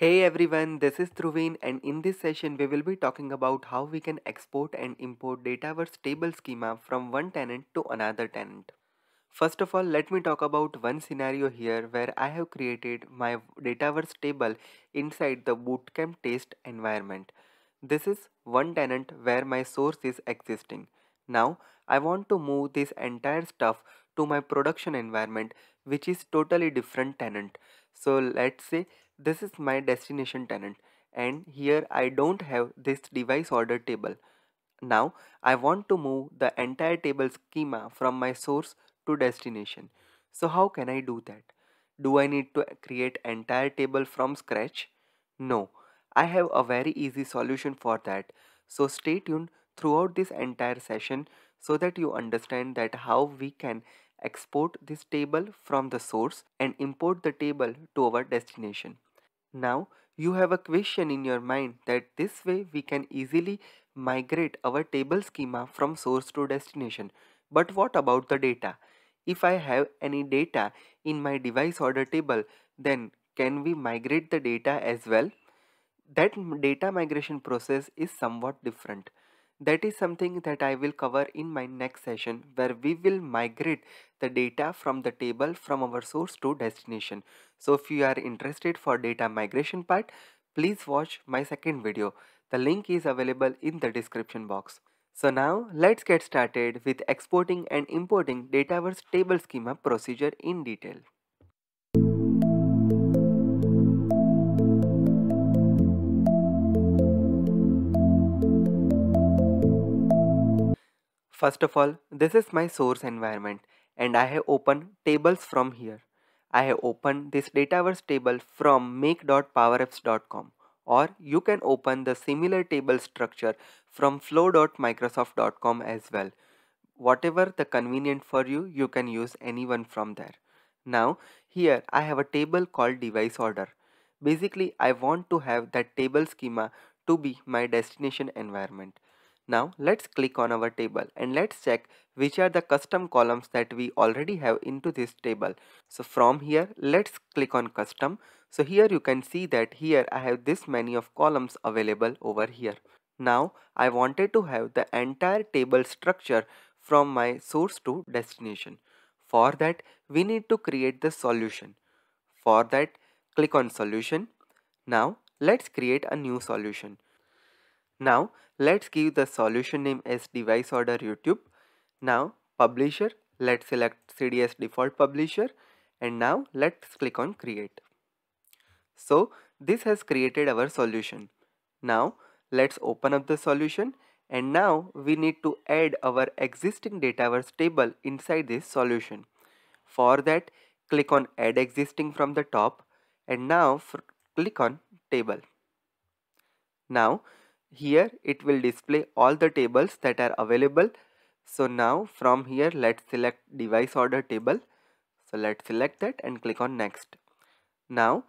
Hey everyone, this is Truven, and in this session we will be talking about how we can export and import Dataverse table schema from one tenant to another tenant. First of all, let me talk about one scenario here where I have created my Dataverse table inside the bootcamp test environment. This is one tenant where my source is existing. Now, I want to move this entire stuff to my production environment which is totally different tenant. So let's say this is my destination tenant and here I don't have this device order table. Now I want to move the entire table schema from my source to destination. So how can I do that? Do I need to create entire table from scratch? No, I have a very easy solution for that. So stay tuned throughout this entire session so that you understand that how we can export this table from the source and import the table to our destination. Now you have a question in your mind that this way we can easily migrate our table schema from source to destination. But what about the data? If I have any data in my device order table, then can we migrate the data as well? That data migration process is somewhat different. That is something that I will cover in my next session where we will migrate the data from the table from our source to destination. So if you are interested for data migration part, please watch my second video. The link is available in the description box. So now let's get started with exporting and importing Dataverse table schema procedure in detail. First of all, this is my source environment and I have opened tables from here. I have opened this Dataverse table from make.powerapps.com or you can open the similar table structure from flow.microsoft.com as well. Whatever the convenient for you, you can use anyone from there. Now here I have a table called device order. Basically I want to have that table schema to be my destination environment. Now let's click on our table and let's check which are the custom columns that we already have into this table. So from here let's click on custom. So here you can see that here I have this many of columns available over here. Now I wanted to have the entire table structure from my source to destination. For that we need to create the solution. For that click on solution. Now let's create a new solution. Now let's give the solution name as device order YouTube. Now publisher, let's select CDS default publisher and now let's click on create. So this has created our solution. Now let's open up the solution and now we need to add our existing Dataverse table inside this solution. For that click on add existing from the top and now click on table. Now here it will display all the tables that are available. So now from here let's select device order table. So let's select that and click on next. Now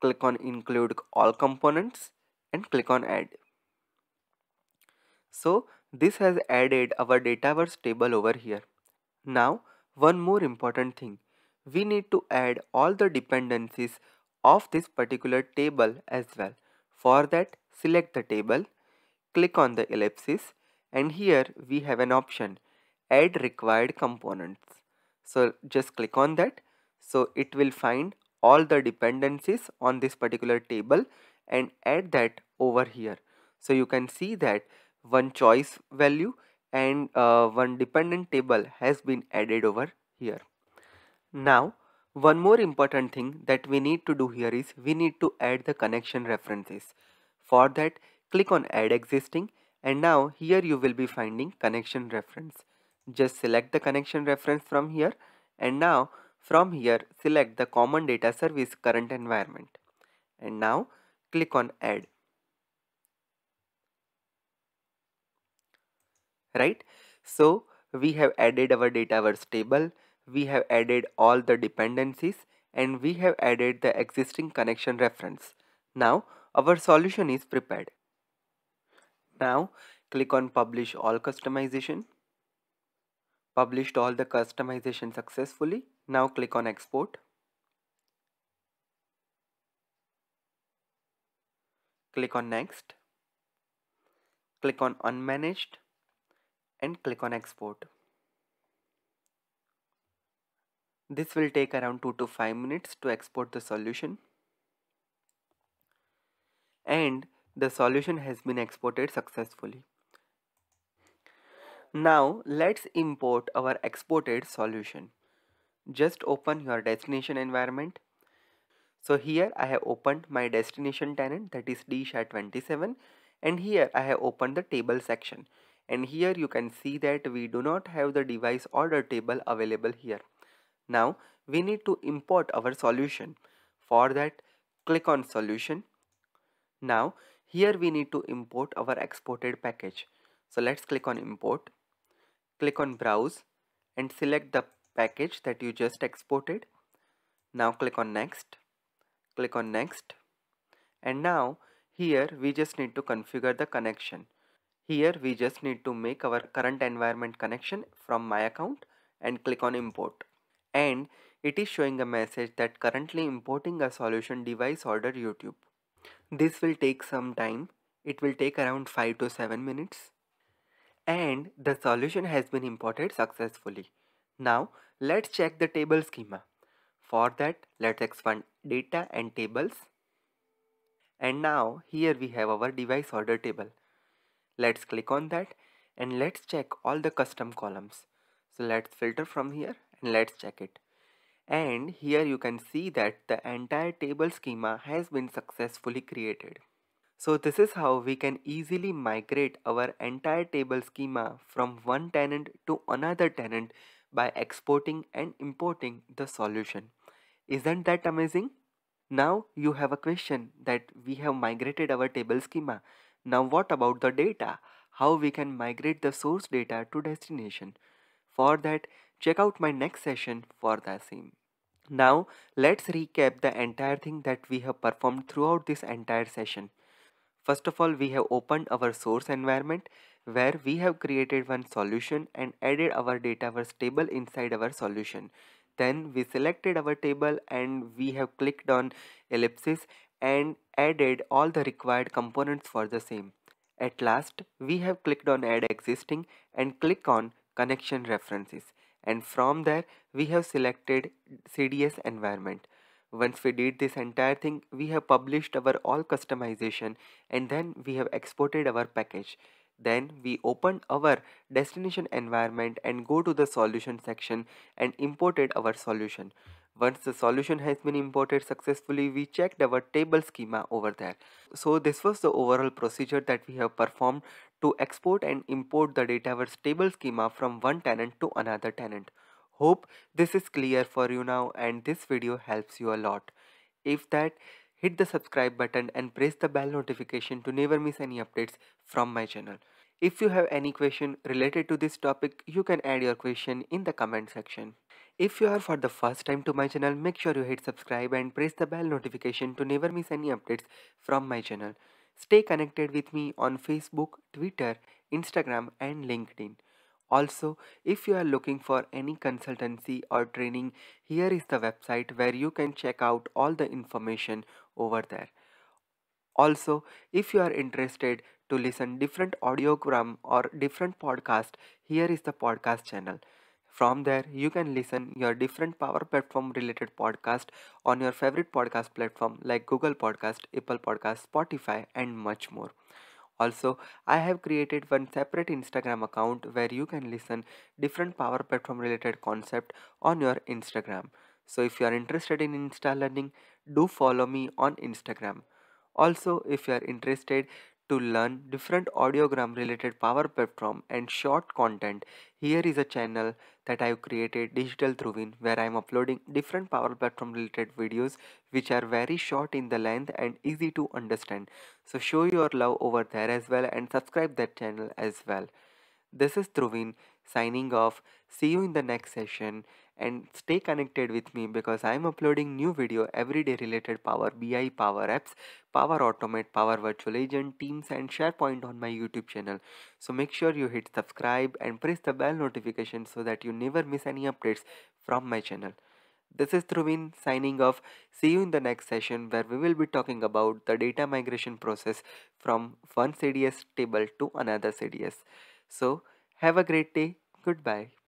click on include all components and click on add. So this has added our Dataverse table over here. Now one more important thing. We need to add all the dependencies of this particular table as well. For that select the table, click on the ellipsis and here we have an option add required components. So just click on that. So it will find all the dependencies on this particular table and add that over here. So you can see that one choice value and uh, one dependent table has been added over here. Now one more important thing that we need to do here is we need to add the connection references. For that, click on add existing and now here you will be finding connection reference. Just select the connection reference from here and now from here select the common data service current environment and now click on add. Right? So we have added our Dataverse table, we have added all the dependencies and we have added the existing connection reference. Now our solution is prepared. Now click on publish all customization. Published all the customization successfully. Now click on export. Click on next. Click on unmanaged and click on export. This will take around 2 to 5 minutes to export the solution and the solution has been exported successfully. Now let's import our exported solution. Just open your destination environment. So here I have opened my destination tenant that is DSHA27 and here I have opened the table section and here you can see that we do not have the device order table available here. Now we need to import our solution. For that click on solution now here we need to import our exported package. So let's click on import, click on browse and select the package that you just exported. Now click on next, click on next and now here we just need to configure the connection. Here we just need to make our current environment connection from my account and click on import. And it is showing a message that currently importing a solution device order YouTube. This will take some time. It will take around 5 to 7 minutes. And the solution has been imported successfully. Now let's check the table schema. For that let's expand data and tables. And now here we have our device order table. Let's click on that and let's check all the custom columns. So let's filter from here and let's check it and here you can see that the entire table schema has been successfully created. So this is how we can easily migrate our entire table schema from one tenant to another tenant by exporting and importing the solution. Isn't that amazing? Now you have a question that we have migrated our table schema. Now what about the data? How we can migrate the source data to destination? For that Check out my next session for the same. Now, let's recap the entire thing that we have performed throughout this entire session. First of all, we have opened our source environment where we have created one solution and added our Dataverse table inside our solution. Then we selected our table and we have clicked on ellipsis and added all the required components for the same. At last, we have clicked on add existing and click on connection references and from there we have selected CDS environment. Once we did this entire thing, we have published our all customization and then we have exported our package. Then we open our destination environment and go to the solution section and imported our solution. Once the solution has been imported successfully, we checked our table schema over there. So this was the overall procedure that we have performed to export and import the Dataverse table schema from one tenant to another tenant. Hope this is clear for you now and this video helps you a lot. If that, hit the subscribe button and press the bell notification to never miss any updates from my channel. If you have any question related to this topic, you can add your question in the comment section. If you are for the first time to my channel, make sure you hit subscribe and press the bell notification to never miss any updates from my channel. Stay connected with me on Facebook, Twitter, Instagram and LinkedIn. Also, if you are looking for any consultancy or training, here is the website where you can check out all the information over there. Also, if you are interested to listen different audiogram or different podcast, here is the podcast channel. From there, you can listen your different Power Platform related podcast on your favorite podcast platform like Google Podcast, Apple Podcast, Spotify and much more. Also, I have created one separate Instagram account where you can listen different Power Platform related concept on your Instagram. So if you are interested in Insta learning, do follow me on Instagram. Also, if you are interested to learn different audiogram related power platform and short content, here is a channel that I've created Digital Thruvin where I'm uploading different power platform related videos which are very short in the length and easy to understand. So show your love over there as well and subscribe that channel as well. This is Thruvin signing off. See you in the next session and stay connected with me because I am uploading new video every day related Power BI, Power Apps, Power Automate, Power Virtual Agent, Teams and SharePoint on my YouTube channel. So make sure you hit subscribe and press the bell notification so that you never miss any updates from my channel. This is Truvin signing off. See you in the next session where we will be talking about the data migration process from one CDS table to another CDS. So have a great day. Goodbye.